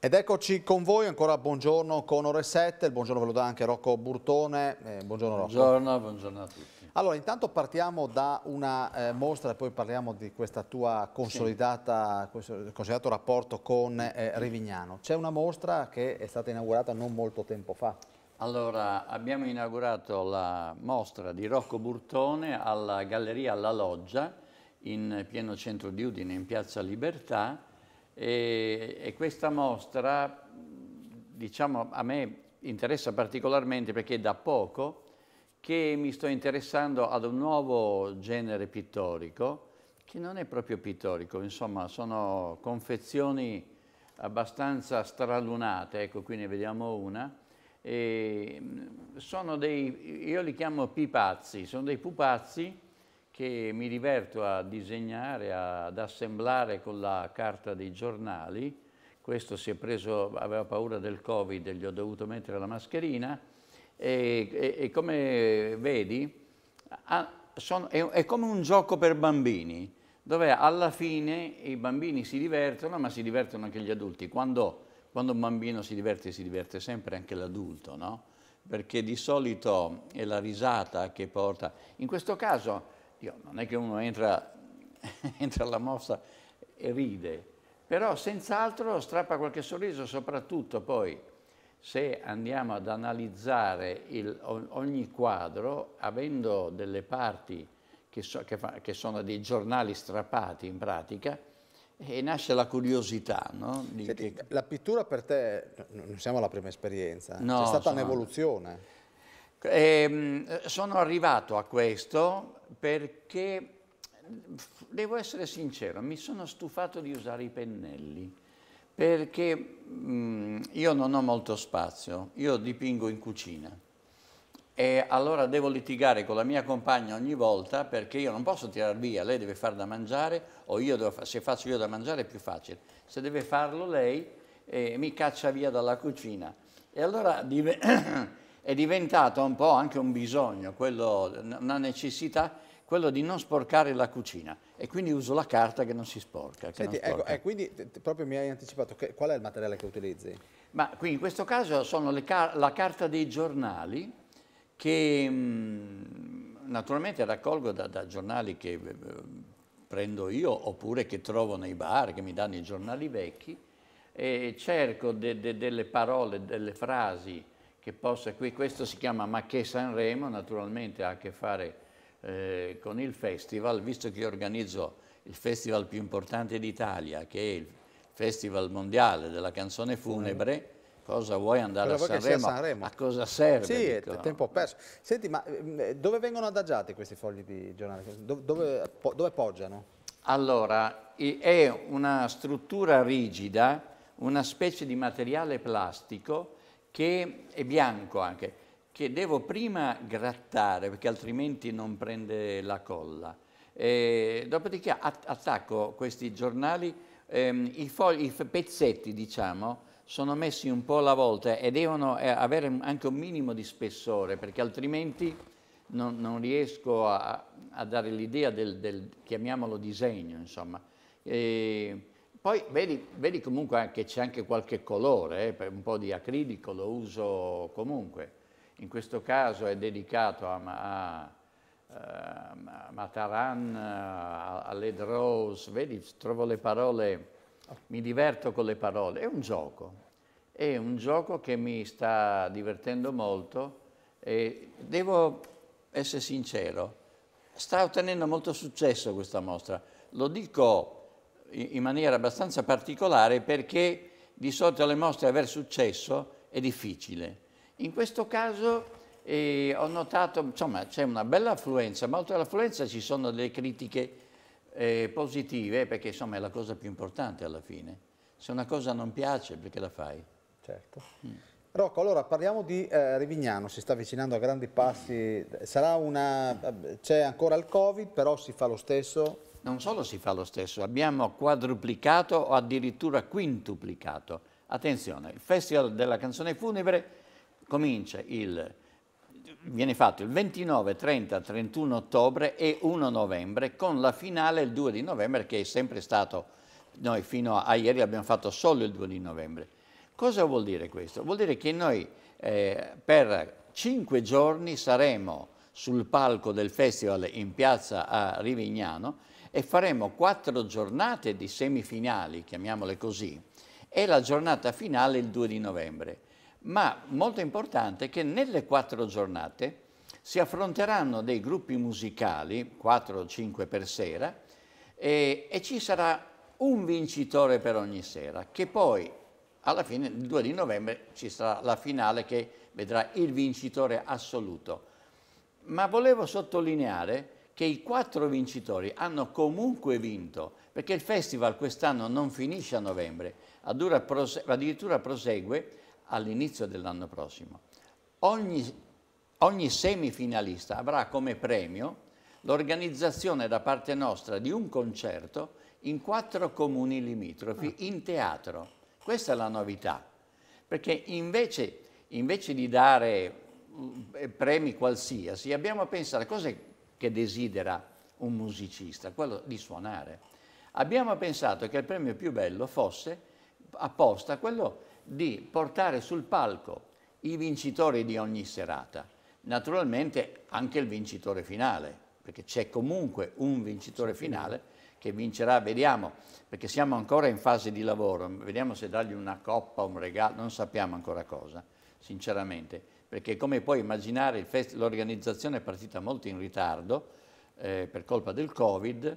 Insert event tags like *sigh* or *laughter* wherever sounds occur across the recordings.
Ed eccoci con voi, ancora buongiorno con ore 7, il buongiorno ve lo dà anche Rocco Burtone, eh, buongiorno Rocco. Buongiorno, buongiorno a tutti. Allora intanto partiamo da una eh, mostra e poi parliamo di questo tuo consolidato rapporto con eh, Rivignano. C'è una mostra che è stata inaugurata non molto tempo fa. Allora, abbiamo inaugurato la mostra di Rocco Burtone alla Galleria La Loggia, in pieno centro di Udine, in Piazza Libertà, e, e questa mostra, diciamo, a me interessa particolarmente perché è da poco che mi sto interessando ad un nuovo genere pittorico che non è proprio pittorico, insomma sono confezioni abbastanza stralunate, ecco qui ne vediamo una, e sono dei, io li chiamo pipazzi, sono dei pupazzi che mi diverto a disegnare, ad assemblare con la carta dei giornali. Questo si è preso, aveva paura del Covid gli ho dovuto mettere la mascherina. E, e, e come vedi, ha, sono, è, è come un gioco per bambini, dove alla fine i bambini si divertono, ma si divertono anche gli adulti. Quando, quando un bambino si diverte, si diverte sempre anche l'adulto, no? Perché di solito è la risata che porta. In questo caso Dio, non è che uno entra, *laughs* entra alla mossa e ride, però senz'altro strappa qualche sorriso, soprattutto poi se andiamo ad analizzare il, ogni quadro, avendo delle parti che, so, che, fa, che, sono dei giornali strappati in pratica, e nasce la curiosità. No? Senti, che... La pittura per te, non siamo alla prima esperienza, no, è stata un'evoluzione. E, ehm, sono arrivato a questo perché, devo essere sincero, mi sono stufato di usare i pennelli perché mh, mm, io non ho molto spazio, io dipingo in cucina e allora devo litigare con la mia compagna ogni volta perché io non posso tirar via, lei deve far da mangiare o io devo, se faccio io da mangiare è più facile, se deve farlo lei eh, mi caccia via dalla cucina e allora *clears throat* è diventato un po' anche un bisogno, quello, una necessità, quello di non sporcare la cucina e quindi uso la carta che non si sporca. Senti, ecco, eh, quindi proprio mi hai anticipato, che, qual è il materiale che utilizzi? Ma qui in questo caso sono car la carta dei giornali che mh, mm, naturalmente raccolgo da, da giornali che eh, prendo io oppure che trovo nei bar, che mi danno i giornali vecchi e cerco de de delle parole, delle frasi che possa qui, questo si chiama Ma che Sanremo, naturalmente ha a che fare eh, con il festival, visto che io organizzo il festival più importante d'Italia, che è il Festival Mondiale della Canzone Funebre, cosa vuoi andare cosa a, Sanremo? a A cosa serve? Sì, dico. è tempo perso. Senti, ma ehm, eh, dove vengono adagiati questi fogli di giornale? dove, dove poggiano? Allora, è una struttura rigida, una specie di materiale plastico che è bianco anche, che devo prima grattare perché altrimenti non prende la colla. E dopodiché attacco questi giornali, ehm, i, i pezzetti diciamo, sono messi un po' alla volta e devono eh, avere anche un minimo di spessore perché altrimenti non, non riesco a, a dare l'idea del, del, chiamiamolo disegno, insomma. E, poi vedi, vedi comunque che c'è anche qualche colore, eh, un po' di acrilico lo uso comunque. In questo caso è dedicato a, a, ehm, a Mataran, a, a Led Rose, vedi, trovo le parole, mi diverto con le parole, è un gioco, è un gioco che mi sta divertendo molto e devo essere sincero, sta ottenendo molto successo questa mostra. Lo dico in maniera abbastanza particolare perché di solito alle mostre aver successo è difficile. In questo caso eh, ho notato, insomma, c'è una bella affluenza, ma oltre all'affluenza ci sono delle critiche eh, positive, perché insomma è la cosa più importante alla fine. Se una cosa non piace, perché la fai? Certo. Mm. Rocco, allora parliamo di eh, Rivignano, si sta avvicinando a grandi passi, eh, c'è ancora il Covid, però si fa lo stesso? non solo si fa lo stesso, abbiamo quadruplicato o addirittura quintuplicato. Attenzione, il Festival della canzone funebre comincia il viene fatto il 29, 30, 31 ottobre e 1 novembre con la finale il 2 di novembre che è sempre stato, noi fino a ieri abbiamo fatto solo il 2 di novembre. Cosa vuol dire questo? Vuol dire che noi eh, per cinque giorni saremo sul palco del festival in piazza a Rivignano e faremo quattro giornate di semifinali, chiamiamole così, e la giornata finale il 2 di novembre. Ma molto importante è che nelle quattro giornate si affronteranno dei gruppi musicali, 4 o 5 per sera, e, e ci sarà un vincitore per ogni sera, che poi alla fine, il 2 di novembre, ci sarà la finale che vedrà il vincitore assoluto ma volevo sottolineare che i quattro vincitori hanno comunque vinto, perché il festival quest'anno non finisce a novembre, addirittura prosegue all'inizio dell'anno prossimo. Ogni, ogni semifinalista avrà come premio l'organizzazione da parte nostra di un concerto in quattro comuni limitrofi ah. in teatro. Questa è la novità, perché invece, invece di dare eh, premi qualsiasi, abbiamo a pensare cosa che desidera un musicista, quello di suonare. Abbiamo pensato che il premio più bello fosse apposta quello di portare sul palco i vincitori di ogni serata, naturalmente anche il vincitore finale, perché c'è comunque un vincitore finale che vincerà, vediamo, perché siamo ancora in fase di lavoro, vediamo se dargli una coppa, un regalo, non sappiamo ancora cosa, sinceramente perché come puoi immaginare l'organizzazione è partita molto in ritardo eh, per colpa del Covid,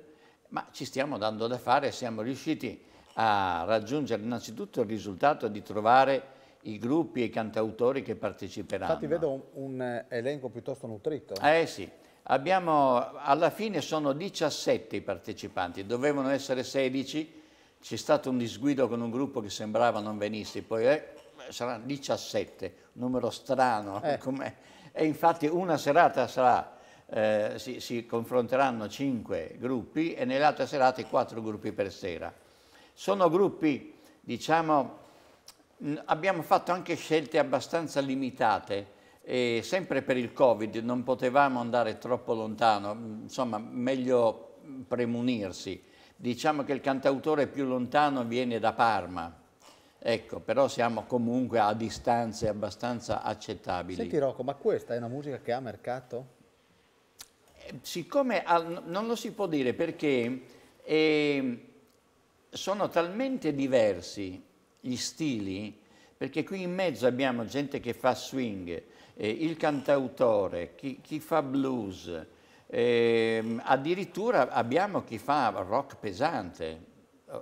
ma ci stiamo dando da fare e siamo riusciti a raggiungere innanzitutto il risultato di trovare i gruppi e i cantautori che parteciperanno. Infatti vedo un, un eh, elenco piuttosto nutrito. Eh sì, abbiamo, alla fine sono 17 i partecipanti, dovevano essere 16, c'è stato un disguido con un gruppo che sembrava non venisse, poi eh, sarà 17, numero strano eh. com'è. E infatti una serata sarà, eh, si, si, confronteranno 5 gruppi e nell'altra serata 4 gruppi per sera. Sono gruppi, diciamo, abbiamo fatto anche scelte abbastanza limitate, e sempre per il Covid non potevamo andare troppo lontano, insomma meglio premunirsi. Diciamo che il cantautore più lontano viene da Parma, Ecco, però siamo comunque a distanze abbastanza accettabili. Senti Rocco, ma questa è una musica che ha mercato? Eh, siccome non lo si può dire perché eh, sono talmente diversi gli stili, perché qui in mezzo abbiamo gente che fa swing, eh, il cantautore, chi, chi fa blues, eh, addirittura abbiamo chi fa rock pesante,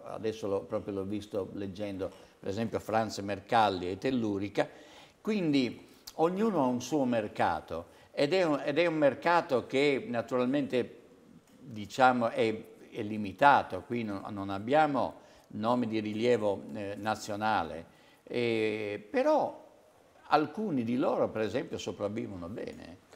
adesso lo, proprio l'ho visto leggendo, per esempio Franz Mercalli e Tellurica, quindi ognuno ha un suo mercato ed è un, ed è un mercato che naturalmente diciamo, è, è, limitato, qui non, non, abbiamo nomi di rilievo eh, nazionale, eh, però alcuni di loro per esempio sopravvivono bene.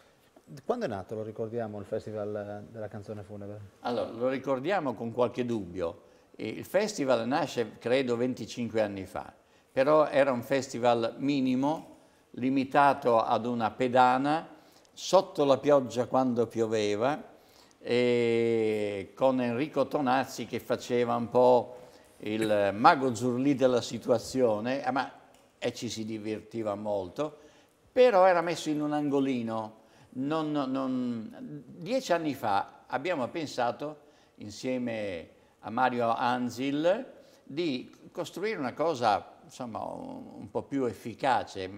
Quando è nato, lo ricordiamo, il Festival eh, della canzone funebre? Allora, lo ricordiamo con qualche dubbio, il festival nasce credo 25 anni fa, però era un festival minimo, limitato ad una pedana, sotto la pioggia quando pioveva, con Enrico Tonazzi che faceva un po' il mago zurlì della situazione, eh, ma, e ci si divertiva molto, però era messo in un angolino. Non, non, dieci anni fa abbiamo pensato, insieme a Mario Anzil di costruire una cosa insomma, un po' più efficace.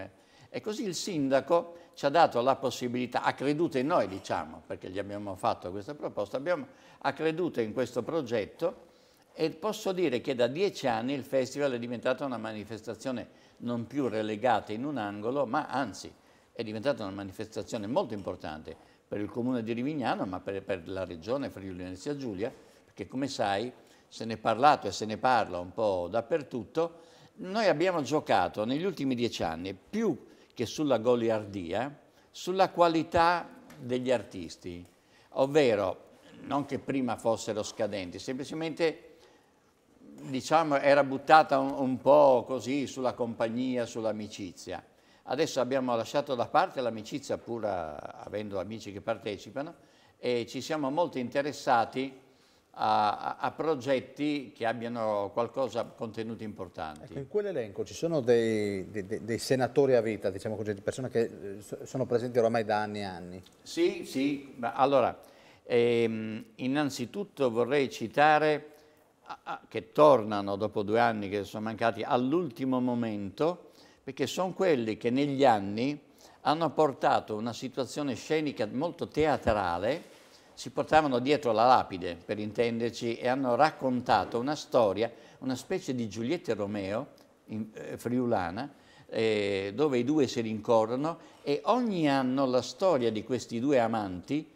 E così il sindaco ci ha dato la possibilità, ha creduto in noi diciamo, perché gli abbiamo fatto questa proposta, abbiamo, ha creduto in questo progetto e posso dire che da dieci anni il festival è diventato una manifestazione non più relegata in un angolo, ma anzi è diventata una manifestazione molto importante per il comune di Rivignano, ma per, per la regione Friuli Venezia Giulia, che come sai se ne è parlato e se ne parla un po' dappertutto, noi abbiamo giocato negli ultimi dieci anni più che sulla goliardia, sulla qualità degli artisti, ovvero non che prima fossero scadenti, semplicemente diciamo, era buttata un, un, po' così sulla compagnia, sull'amicizia. Adesso abbiamo lasciato da parte l'amicizia pur avendo amici che partecipano e ci siamo molto interessati a, a, progetti che abbiano qualcosa, contenuti importanti. Ecco, in quell'elenco ci sono dei, dei, dei, senatori a vita, diciamo così, persone che eh, sono presenti oramai da anni e anni? Sì, sì, allora, ehm, innanzitutto vorrei citare, a, che tornano dopo due anni che sono mancati, all'ultimo momento, perché sono quelli che negli anni hanno portato una situazione scenica molto teatrale, si portavano dietro la lapide, per intenderci, e hanno raccontato una storia, una specie di Giulietta e Romeo in, eh, friulana, eh, dove i due si rincorrono e ogni anno la storia di questi due amanti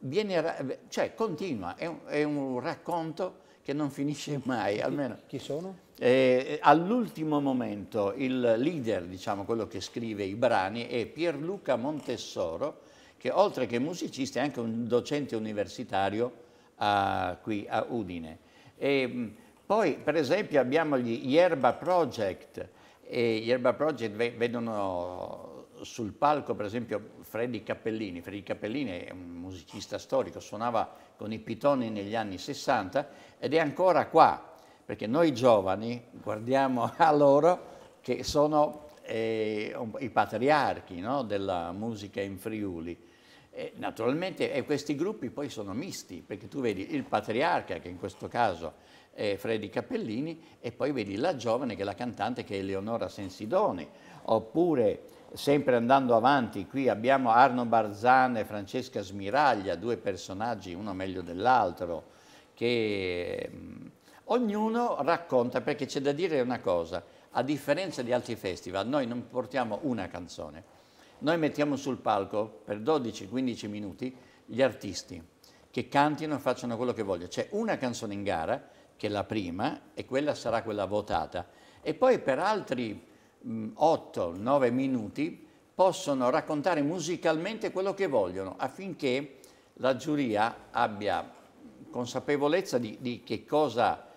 viene, cioè, continua, è un, è un racconto che non finisce mai, almeno. Chi sono? Eh, eh, all'ultimo momento il leader, diciamo quello che scrive i brani, è Pierluca Montessoro, che oltre che musicista è anche un docente universitario a, ah, qui a Udine. E, ehm, poi per esempio abbiamo gli Yerba Project, e gli Yerba Project vedono sul palco per esempio Freddy Cappellini, Freddy Cappellini è un musicista storico, suonava con i pitoni negli anni 60 ed è ancora qua, perché noi giovani guardiamo *laughs* a loro che sono eh, i patriarchi no, della musica in Friuli. E naturalmente e questi gruppi poi sono misti, perché tu vedi il patriarca, che in questo caso è Freddy Cappellini, e poi vedi la giovane che è la cantante che è Eleonora Sensidoni, oppure sempre andando avanti, qui abbiamo Arno Barzan e Francesca Smiraglia, due personaggi, uno meglio dell'altro, che mm, ognuno racconta, perché c'è da dire una cosa, a differenza di altri festival, noi non portiamo una canzone, noi mettiamo sul palco per 12-15 minuti gli artisti che cantino e facciano quello che vogliono. C'è una canzone in gara, che è la prima, e quella sarà quella votata, e poi per altri 8-9 mm, minuti possono raccontare musicalmente quello che vogliono affinché la giuria abbia consapevolezza di, di che cosa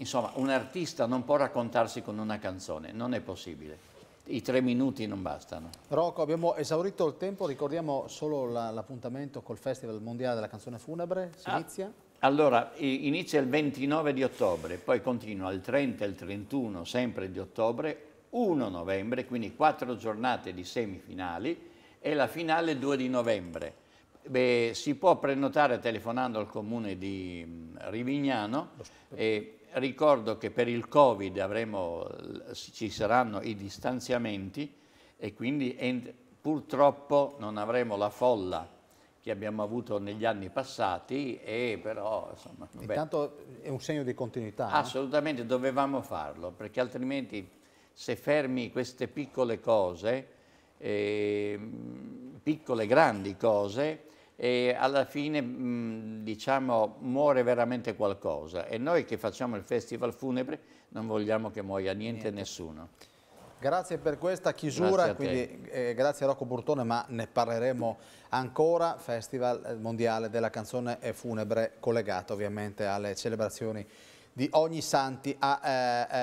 insomma, un artista non può raccontarsi con una canzone, non è possibile. I tre minuti non bastano. Rocco, abbiamo esaurito il tempo, ricordiamo solo l'appuntamento col Festival Mondiale della Canzone Funebre, si ah, inizia? Allora, inizia il 29 di ottobre, poi continua il 30 e il 31 sempre di ottobre, 1 novembre, quindi quattro giornate di semifinali e la finale 2 di novembre. Beh, si può prenotare telefonando al comune di mm, Rivignano e ricordo che per il Covid avremo, ci saranno i distanziamenti e quindi purtroppo non avremo la folla che abbiamo avuto negli anni passati e però insomma... Intanto beh, è un segno di continuità. Eh? Assolutamente, eh? dovevamo farlo perché altrimenti se fermi queste piccole cose, eh, piccole grandi cose, e alla fine mm, diciamo muore veramente qualcosa e noi che facciamo il festival funebre non vogliamo che muoia niente, e nessuno. Grazie per questa chiusura, grazie, quindi, eh, grazie a Rocco Burtone, ma ne parleremo ancora. Festival eh, mondiale della canzone funebre collegato ovviamente alle celebrazioni di Ogni Santi a, eh, a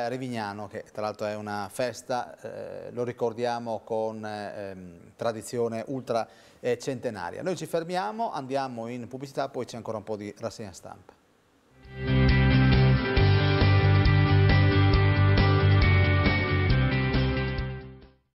eh, Rivignano, che tra l'altro è una festa, eh, lo ricordiamo con ehm, eh, tradizione centenaria. Noi ci fermiamo, andiamo in pubblicità, poi c'è ancora un po' di rassegna stampa.